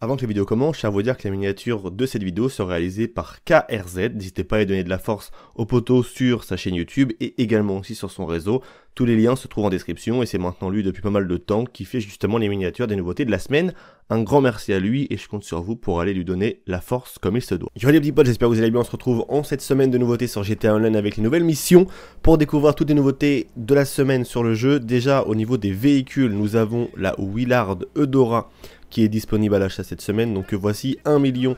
Avant que la vidéo commence, je tiens à vous dire que la miniature de cette vidéo sera réalisée par KRZ. N'hésitez pas à donner de la force au poteau sur sa chaîne YouTube et également aussi sur son réseau. Tous les liens se trouvent en description et c'est maintenant lui depuis pas mal de temps qui fait justement les miniatures des nouveautés de la semaine. Un grand merci à lui et je compte sur vous pour aller lui donner la force comme il se doit. Yo les petits potes, j'espère que vous allez bien. On se retrouve en cette semaine de nouveautés sur GTA Online avec les nouvelles missions. Pour découvrir toutes les nouveautés de la semaine sur le jeu, déjà au niveau des véhicules, nous avons la Willard Eudora qui est disponible à l'achat cette semaine. Donc euh, voici 1 million.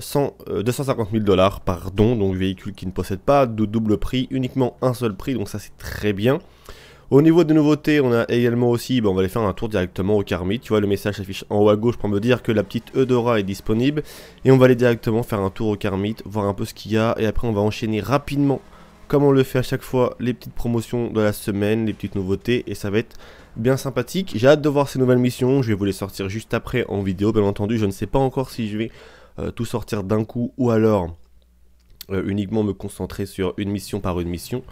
100, 250 000 dollars, pardon, donc véhicule qui ne possède pas de double prix, uniquement un seul prix, donc ça c'est très bien. Au niveau des nouveautés, on a également aussi, bon on va aller faire un tour directement au Carmi. Tu vois, le message s'affiche en haut à gauche pour me dire que la petite Eudora est disponible. Et on va aller directement faire un tour au karmit voir un peu ce qu'il y a. Et après, on va enchaîner rapidement comme on le fait à chaque fois, les petites promotions de la semaine, les petites nouveautés, et ça va être bien sympathique. J'ai hâte de voir ces nouvelles missions, je vais vous les sortir juste après en vidéo, bien entendu, je ne sais pas encore si je vais euh, tout sortir d'un coup, ou alors euh, uniquement me concentrer sur une mission par une mission.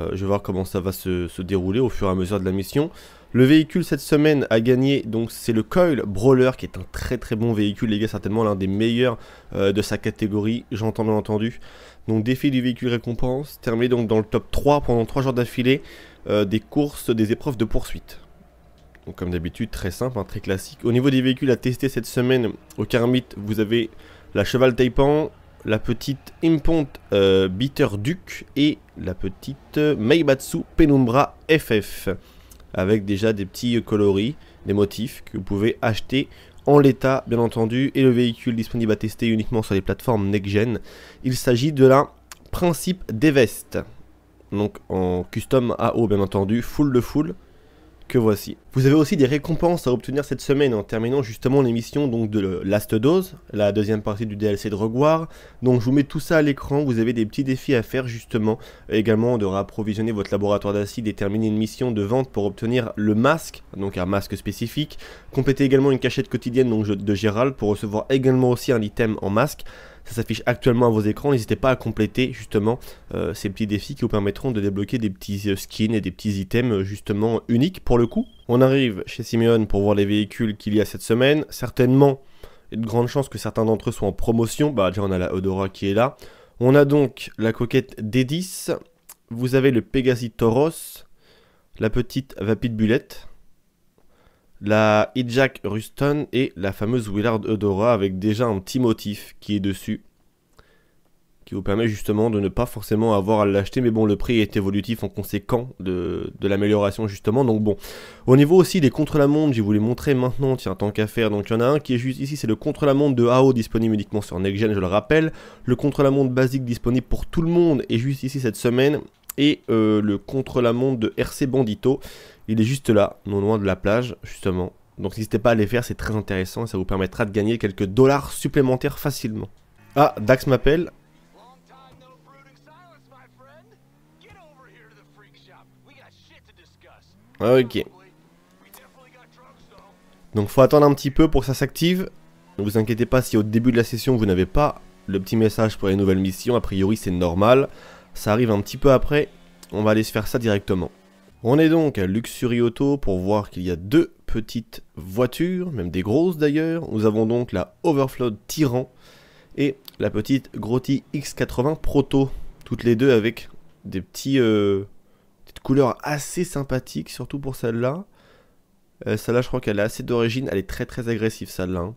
Euh, je vais voir comment ça va se dérouler au fur et à mesure de la mission. Le véhicule cette semaine a gagné, donc c'est le Coil Brawler qui est un très très bon véhicule, les gars, certainement l'un des meilleurs euh, de sa catégorie, j'entends bien entendu. Donc défi du véhicule récompense, terminé donc dans le top 3 pendant 3 jours d'affilée euh, des courses, des épreuves de poursuite. Donc comme d'habitude, très simple, hein, très classique. Au niveau des véhicules à tester cette semaine au Kermit, vous avez la Cheval Taipan, la petite Impont euh, Bitter Duke et la petite Meibatsu Penumbra FF avec déjà des petits coloris, des motifs que vous pouvez acheter en l'état, bien entendu, et le véhicule disponible à tester uniquement sur les plateformes next Il s'agit de la principe des vestes. Donc en custom AO, bien entendu, full de full, que voici. Vous avez aussi des récompenses à obtenir cette semaine en terminant justement les donc de euh, Last Dose, la deuxième partie du DLC de Rogue War. Donc je vous mets tout ça à l'écran, vous avez des petits défis à faire justement, également de réapprovisionner votre laboratoire d'acide et terminer une mission de vente pour obtenir le masque, donc un masque spécifique. Compléter également une cachette quotidienne donc de Gérald pour recevoir également aussi un item en masque ça s'affiche actuellement à vos écrans. N'hésitez pas à compléter justement euh, ces petits défis qui vous permettront de débloquer des petits euh, skins et des petits items euh, justement uniques pour le coup. On arrive chez Simeon pour voir les véhicules qu'il y a cette semaine. Certainement, de grande chance que certains d'entre eux soient en promotion. Bah déjà on a la Odora qui est là. On a donc la coquette D10. Vous avez le Pegasi Tauros. La petite Vapid Bullet la Hijack Ruston et la fameuse Willard Eudora avec déjà un petit motif qui est dessus qui vous permet justement de ne pas forcément avoir à l'acheter, mais bon, le prix est évolutif en conséquent de, l'amélioration justement, donc bon. Au niveau aussi des contre la monde je vous les montrer maintenant, tiens, tant qu'à faire, donc il y en a un qui est juste ici, c'est le contre la monde de AO, disponible uniquement sur NextGen, je le rappelle, le contre la monde basique disponible pour tout le monde, est juste ici cette semaine, et euh, le contre-la-montre de RC Bandito. Il est juste là, non loin de la plage, justement. Donc n'hésitez pas à les faire, c'est très intéressant et ça vous permettra de gagner quelques dollars supplémentaires facilement. Ah, Dax m'appelle. Ok. Donc faut attendre un petit peu pour que ça s'active. Ne vous inquiétez pas si au début de la session vous n'avez pas le petit message pour les nouvelles missions, a priori c'est normal ça arrive un petit peu après, on va aller se faire ça directement. On est donc à Luxury Auto pour voir qu'il y a deux petites voitures, même des grosses d'ailleurs. Nous avons donc la Overflow Tyran et la petite Grotti X80 Proto, toutes les deux avec euh, des petites couleurs assez sympathiques, surtout pour celle-là. Euh, celle-là, je crois qu'elle est assez d'origine, elle est très très agressive celle-là. Hein.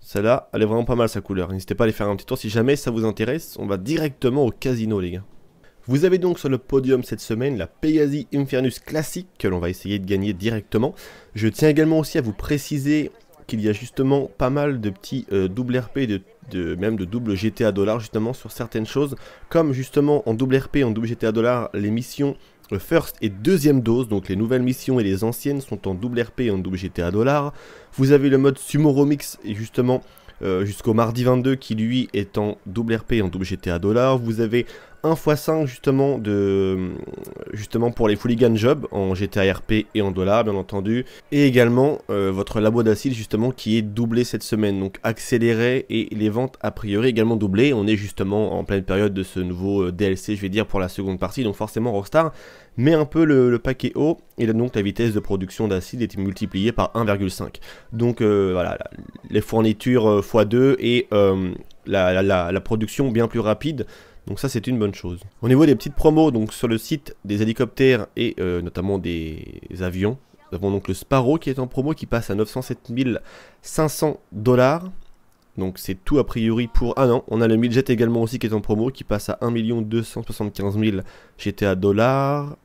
Celle-là, elle est vraiment pas mal sa couleur. N'hésitez pas à aller faire un petit tour si jamais ça vous intéresse. On va directement au casino les gars. Vous avez donc sur le podium cette semaine la Pegasi Infernus classique que l'on va essayer de gagner directement. Je tiens également aussi à vous préciser qu'il y a justement pas mal de petits euh, double RP, de, de, même de double GTA dollars justement sur certaines choses. Comme justement en double RP, en double GTA dollar, les missions le First et deuxième dose, donc les nouvelles missions et les anciennes sont en double RP et en double GTA dollar. Vous avez le mode Sumo et justement euh, jusqu'au mardi 22 qui lui est en double RP et en double GTA dollar. Vous avez 1 x 5 justement, de, justement pour les fulligan jobs en GTA RP et en dollars bien entendu. Et également euh, votre labo d'acide justement qui est doublé cette semaine, donc accéléré et les ventes a priori également doublées. On est justement en pleine période de ce nouveau euh, DLC je vais dire pour la seconde partie, donc forcément Rockstar met un peu le, paquet haut et donc la vitesse de production d'acide est multipliée par 1,5. Donc euh, voilà, les fournitures x2 et la, production bien plus rapide. Donc ça c'est une bonne chose. Au niveau des petites promos, donc sur le site des hélicoptères et euh, notamment des avions, nous avons donc le Sparrow qui est en promo qui passe à 907 500 dollars. Donc c'est tout a priori pour ah non On a le Miljet également aussi qui est en promo qui passe à 1 275 000 GTA dollars.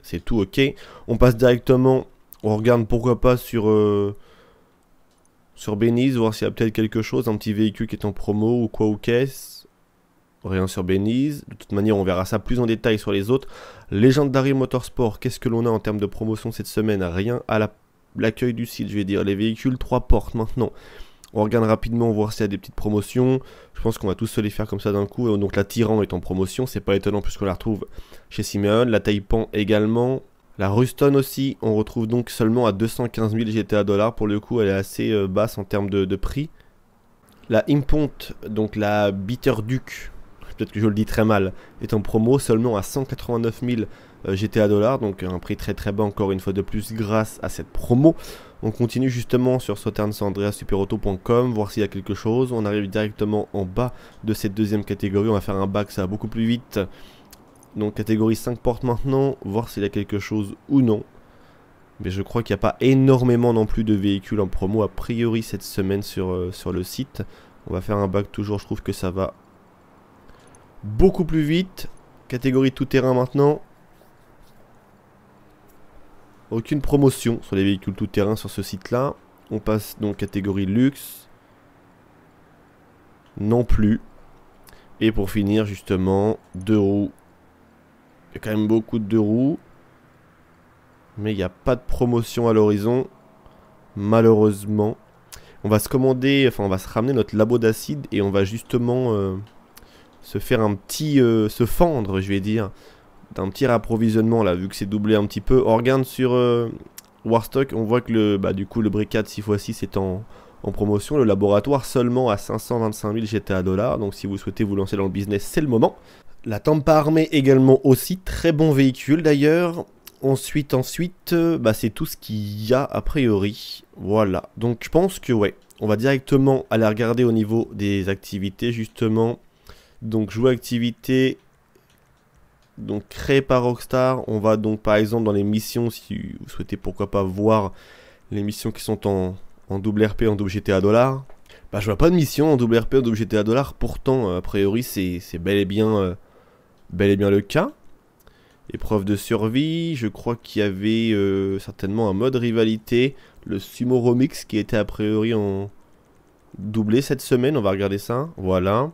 C'est tout ok. On passe directement, on regarde pourquoi pas sur... Euh, sur Beniz, voir s'il y a peut-être quelque chose, un petit véhicule qui est en promo ou quoi ou qu'est-ce. Rien sur Beniz. De toute manière, on verra ça plus en détail sur les autres. Legendary Motorsport, qu'est-ce que l'on a en termes de promotion cette semaine Rien à l'accueil du site, je vais dire. Les véhicules, trois portes maintenant. On regarde rapidement voir s'il y a des petites promotions. Je pense qu'on va tous se les faire comme ça d'un coup. Donc la Tyran est en promotion, c'est pas étonnant puisqu'on la retrouve chez Simeon. La Taipan également. La Ruston aussi, on retrouve donc seulement à 215 000 GTA dollars. Pour le coup, elle est assez euh, basse en termes de, prix. La Impont, donc la Bitter Duke, peut-être que je le dis très mal, est en promo seulement à 189 000 GTA dollars, donc un prix très très bas encore une fois de plus grâce à cette promo. On continue justement sur southernsandreasuperauto.com voir s'il y a quelque chose. On arrive directement en bas de cette deuxième catégorie, on va faire un bac, ça va beaucoup plus vite. Donc catégorie 5 portes maintenant, voir s'il y a quelque chose ou non. Mais je crois qu'il n'y a pas énormément non plus de véhicules en promo a priori cette semaine sur, euh, sur le site. On va faire un bac toujours, je trouve que ça va beaucoup plus vite. Catégorie tout terrain maintenant. Aucune promotion sur les véhicules tout terrain sur ce site là. On passe donc catégorie luxe. Non plus. Et pour finir justement, deux roues il y a quand même beaucoup de roues. Mais il n'y a pas de promotion à l'horizon. Malheureusement. On va se commander, enfin on va se ramener notre labo d'acide et on va justement euh, se faire un petit, euh, se fendre je vais dire, d'un petit rapprovisionnement là vu que c'est doublé un petit peu. On regarde sur euh, Warstock, on voit que le, bah, du coup le bricade 6x6 est en, en promotion. Le laboratoire seulement à 525 000 GTA dollars. Donc si vous souhaitez vous lancer dans le business, c'est le moment. La Tampa armée également aussi, très bon véhicule d'ailleurs. Ensuite, ensuite, euh, bah, c'est tout ce qu'il y a a priori. Voilà, donc je pense que ouais, on va directement aller regarder au niveau des activités justement. Donc jouer activité, donc créé par Rockstar. On va donc par exemple dans les missions, si vous souhaitez pourquoi pas voir les missions qui sont en, en double RP, en double GTA dollar. Bah, je vois pas de mission en double RP, en double GTA dollar. Pourtant, euh, a priori, c'est bel et bien, euh, bel et bien le cas. Épreuve de survie, je crois qu'il y avait euh, certainement un mode rivalité, le Sumo Remix qui était a priori en doublé cette semaine, on va regarder ça, voilà.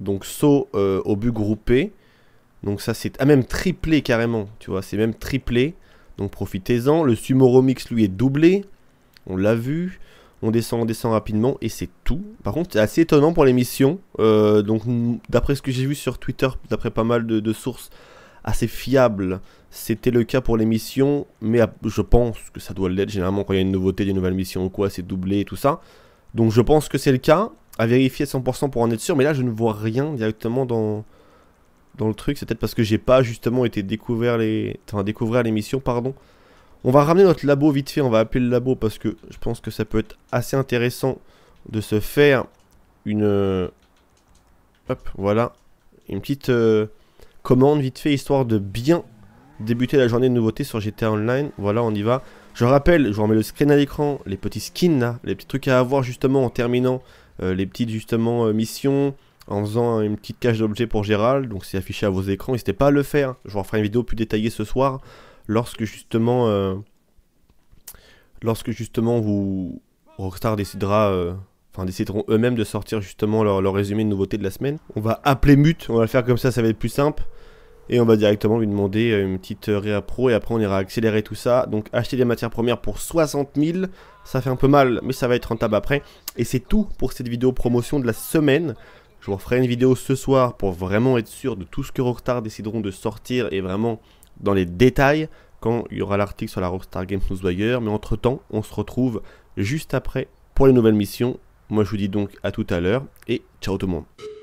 Donc saut au but groupé, donc ça c'est... Ah même triplé carrément, tu vois, c'est même triplé, donc profitez-en. Le Sumo Remix lui est doublé, on l'a vu on descend, on descend rapidement et c'est tout. Par contre, c'est assez étonnant pour l'émission. missions. Euh, donc, d'après ce que j'ai vu sur Twitter, d'après pas mal de, sources assez fiables, c'était le cas pour l'émission. Mais ah, je pense que ça doit l'être généralement quand il y a une nouveauté, des nouvelles missions ou quoi, c'est doublé et tout ça. Donc, je pense que c'est le cas. À vérifier 100% pour en être sûr. Mais là, je ne vois rien directement dans, dans le truc. C'est peut-être parce que j'ai pas justement été découvert les, enfin, découvrir l'émission, pardon. On va ramener notre labo vite fait, on va appeler le labo parce que je pense que ça peut être assez intéressant de se faire une... Euh, hop, voilà. Une petite euh, commande vite fait, histoire de bien débuter la journée de nouveautés sur GTA Online. Voilà, on y va. Je rappelle, je vous remets le screen à l'écran, les petits skins les petits trucs à avoir justement en terminant euh, les petites justement missions, en faisant une petite cache d'objets pour Gérald. Donc c'est affiché à vos écrans, n'hésitez pas à le faire. Je vous referai une vidéo plus détaillée ce soir lorsque justement, euh, lorsque justement vous Rockstar décidera, euh, enfin décideront eux-mêmes de sortir justement leur, résumé de nouveautés de la semaine. On va appeler Mute, on va le faire comme ça, ça va être plus simple. Et on va directement lui demander euh, une petite réappro et après on ira accélérer tout ça. Donc acheter des matières premières pour 60 000, ça fait un peu mal, mais ça va être rentable après. Et c'est tout pour cette vidéo promotion de la semaine. Je vous referai une vidéo ce soir pour vraiment être sûr de tout ce que Rockstar décideront de sortir et vraiment dans les détails quand il y aura l'article sur la Rockstar Games Newswire. Mais entre-temps, on se retrouve juste après pour les nouvelles missions. Moi, je vous dis donc à tout à l'heure et ciao tout le monde.